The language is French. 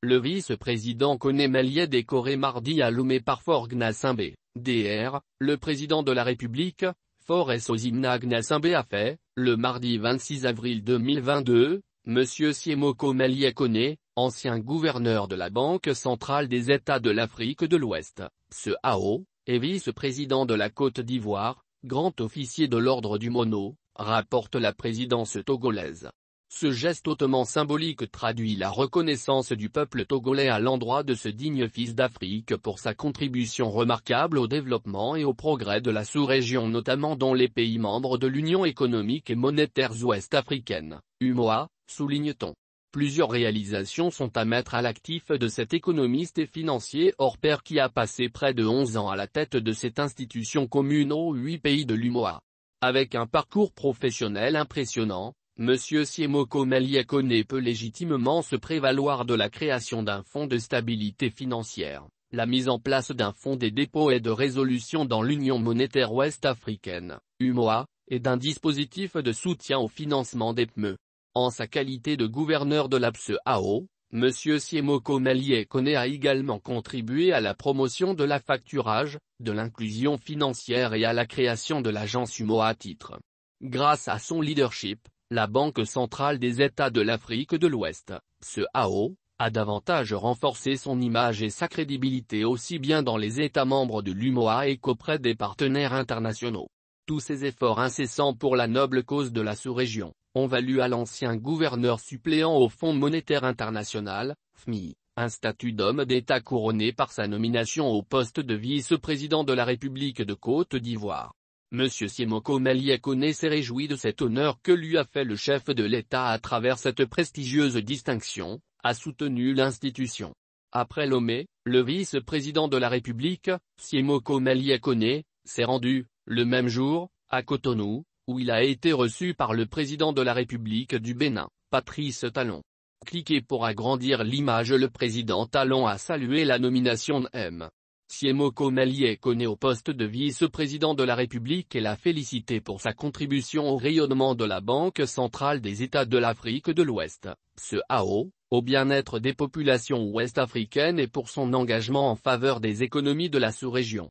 Le vice-président Koné Melier décoré mardi à Lomé par Fort Simbé, DR, le président de la République, Fort Ozimna Gnasimbe a fait, le mardi 26 avril 2022, M. Siemoko Melier Koné, ancien gouverneur de la Banque centrale des États de l'Afrique de l'Ouest, ce et vice-président de la Côte d'Ivoire, grand officier de l'ordre du Mono, rapporte la présidence togolaise. Ce geste hautement symbolique traduit la reconnaissance du peuple togolais à l'endroit de ce digne fils d'Afrique pour sa contribution remarquable au développement et au progrès de la sous-région notamment dans les pays membres de l'Union économique et monétaire ouest-africaine, UMOA, souligne-t-on. Plusieurs réalisations sont à mettre à l'actif de cet économiste et financier hors pair qui a passé près de 11 ans à la tête de cette institution commune aux 8 pays de l'UMOA. Avec un parcours professionnel impressionnant, M. Siemoko Maliakone peut légitimement se prévaloir de la création d'un fonds de stabilité financière, la mise en place d'un fonds des dépôts et de résolution dans l'Union monétaire ouest-africaine, UMOA, et d'un dispositif de soutien au financement des PME. En sa qualité de gouverneur de l'APSE-AO, M. Siemoko Maliakone a également contribué à la promotion de facturage, de l'inclusion financière et à la création de l'agence UMOA à titre. Grâce à son leadership, la Banque centrale des États de l'Afrique de l'Ouest, ce AO, a davantage renforcé son image et sa crédibilité aussi bien dans les États membres de l'UMOA et qu'auprès des partenaires internationaux. Tous ces efforts incessants pour la noble cause de la sous-région, ont valu à l'ancien gouverneur suppléant au Fonds monétaire international, FMI, un statut d'homme d'État couronné par sa nomination au poste de vice-président de la République de Côte d'Ivoire. M. Siemoko Meliakone s'est réjoui de cet honneur que lui a fait le chef de l'État à travers cette prestigieuse distinction, a soutenu l'institution. Après l'OME, le vice-président de la République, Siemoko Meliakone, s'est rendu, le même jour, à Cotonou, où il a été reçu par le président de la République du Bénin, Patrice Talon. Cliquez pour agrandir l'image Le président Talon a salué la nomination de M. Siemoko Mali est connu au poste de vice-président de la République et l'a félicité pour sa contribution au rayonnement de la Banque centrale des États de l'Afrique de l'Ouest, ce A.O., au bien-être des populations ouest-africaines et pour son engagement en faveur des économies de la sous-région.